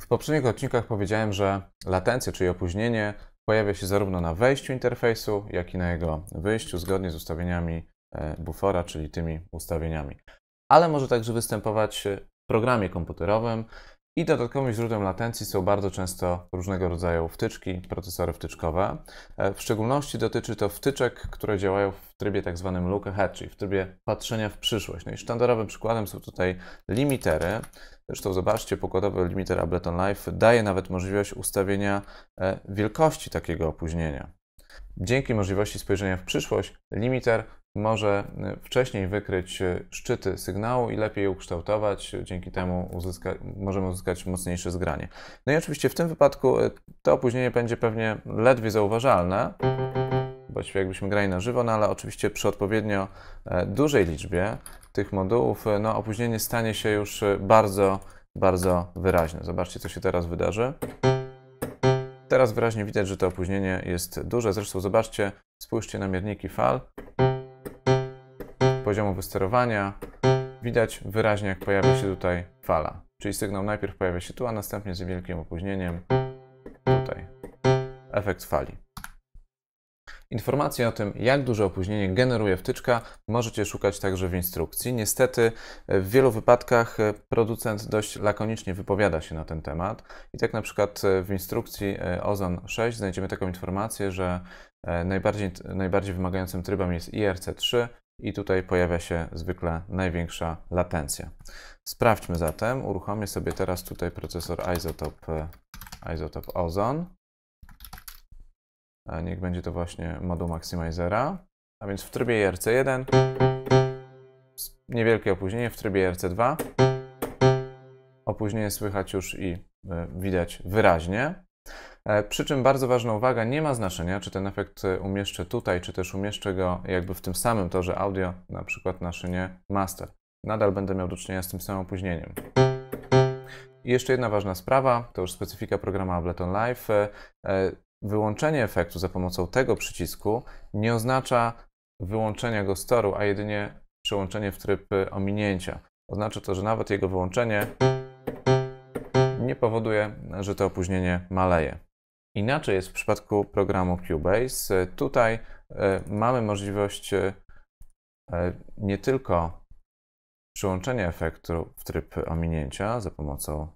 W poprzednich odcinkach powiedziałem, że latencja, czyli opóźnienie, pojawia się zarówno na wejściu interfejsu, jak i na jego wyjściu, zgodnie z ustawieniami e, bufora, czyli tymi ustawieniami. Ale może także występować w programie komputerowym, i dodatkowym źródłem latencji są bardzo często różnego rodzaju wtyczki, procesory wtyczkowe. E, w szczególności dotyczy to wtyczek, które działają w trybie tak zwanym look ahead, czyli w trybie patrzenia w przyszłość. No i sztandarowym przykładem są tutaj limitery. Zresztą zobaczcie, pokładowy limiter Ableton Live daje nawet możliwość ustawienia e, wielkości takiego opóźnienia. Dzięki możliwości spojrzenia w przyszłość, limiter może y, wcześniej wykryć y, szczyty sygnału i lepiej je ukształtować. Y, dzięki temu uzyska, możemy uzyskać mocniejsze zgranie. No i oczywiście w tym wypadku to opóźnienie będzie pewnie ledwie zauważalne, bo jakbyśmy grali na żywo, no ale oczywiście przy odpowiednio e, dużej liczbie tych modułów, no opóźnienie stanie się już bardzo, bardzo wyraźne. Zobaczcie, co się teraz wydarzy. Teraz wyraźnie widać, że to opóźnienie jest duże. Zresztą zobaczcie, spójrzcie na mierniki fal poziomu wysterowania widać wyraźnie, jak pojawia się tutaj fala. Czyli sygnał najpierw pojawia się tu, a następnie z wielkim opóźnieniem tutaj. Efekt fali. Informacje o tym, jak duże opóźnienie generuje wtyczka, możecie szukać także w instrukcji. Niestety, w wielu wypadkach e, producent dość lakonicznie wypowiada się na ten temat. I tak na przykład e, w instrukcji e, OZON 6 znajdziemy taką informację, że najbardziej, najbardziej wymagającym trybem jest IRC3, i tutaj pojawia się zwykle największa latencja. Sprawdźmy zatem, uruchomię sobie teraz tutaj procesor Isotop, e, Isotop Ozone. niech będzie to właśnie moduł maximizera. A więc w trybie IRC1 e niewielkie opóźnienie, w trybie IRC2 e opóźnienie słychać już i widać wyraźnie. E, przy czym bardzo ważna uwaga, nie ma znaczenia, czy ten efekt e, umieszczę tutaj, czy też umieszczę go jakby w tym samym torze audio, na przykład na szynie master. Nadal będę miał do czynienia z tym samym opóźnieniem. I jeszcze jedna ważna sprawa, to już specyfika programu Ableton Live. E, wyłączenie efektu za pomocą tego przycisku nie oznacza wyłączenia go z toru, a jedynie przełączenie w tryb ominięcia. Oznacza to, że nawet jego wyłączenie nie powoduje, że to opóźnienie maleje. Inaczej jest w przypadku programu Cubase. Tutaj e, mamy możliwość e, e, nie tylko przyłączenia efektu w tryb ominięcia za pomocą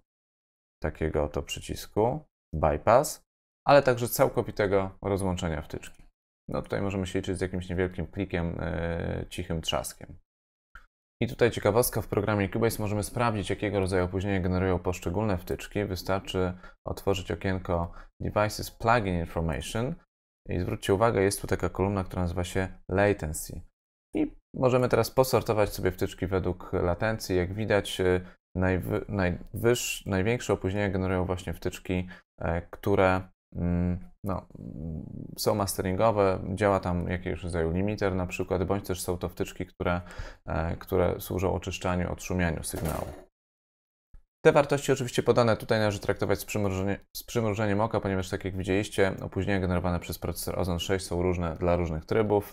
takiego oto przycisku bypass, ale także całkowitego rozłączenia wtyczki. No tutaj możemy się liczyć z jakimś niewielkim klikiem, cichym trzaskiem. I tutaj ciekawostka, w programie Cubase możemy sprawdzić, jakiego rodzaju opóźnienia generują poszczególne wtyczki. Wystarczy otworzyć okienko Devices Plugin Information i zwróćcie uwagę, jest tu taka kolumna, która nazywa się Latency. I możemy teraz posortować sobie wtyczki według latencji. Jak widać, y, najwy, najwyższe, największe opóźnienia generują właśnie wtyczki, e, które Mm, no, mm, są masteringowe, działa tam jakiegoś rodzaju limiter na przykład, bądź też są to wtyczki, które, e, które służą oczyszczaniu, odszumianiu sygnału. Te wartości oczywiście podane tutaj należy traktować z, przymrużenie, z przymrużeniem oka, ponieważ tak jak widzieliście, opóźnienia generowane przez procesor Ozon 6 są różne dla różnych trybów.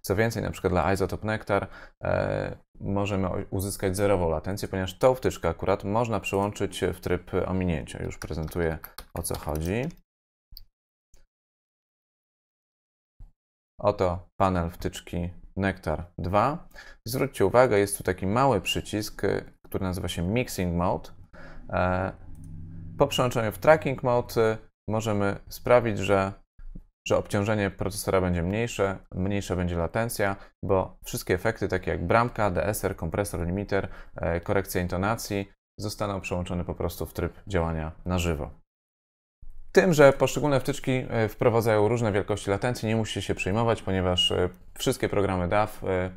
Co więcej, na przykład dla Isotop Nectar e, możemy uzyskać zerową latencję, ponieważ tą wtyczkę akurat można przełączyć w tryb ominięcia. Już prezentuję o co chodzi. Oto panel wtyczki Nectar 2. Zwróćcie uwagę, jest tu taki mały przycisk, y, który nazywa się Mixing Mode. E, po przełączeniu w Tracking Mode y, możemy sprawić, że, że obciążenie procesora będzie mniejsze, mniejsza będzie latencja, bo wszystkie efekty takie jak bramka, DSR, kompresor, limiter, e, korekcja intonacji zostaną przełączone po prostu w tryb działania na żywo tym, że poszczególne wtyczki e, wprowadzają różne wielkości latencji, nie musicie się przejmować, ponieważ e, wszystkie programy DAW e,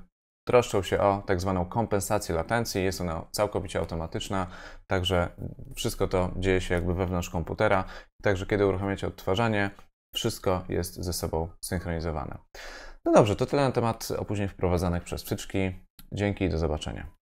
troszczą się o tak zwaną kompensację latencji. Jest ona całkowicie automatyczna, także wszystko to dzieje się jakby wewnątrz komputera. Także kiedy uruchamiacie odtwarzanie, wszystko jest ze sobą synchronizowane. No dobrze, to tyle na temat opóźnień wprowadzanych przez wtyczki. Dzięki i do zobaczenia.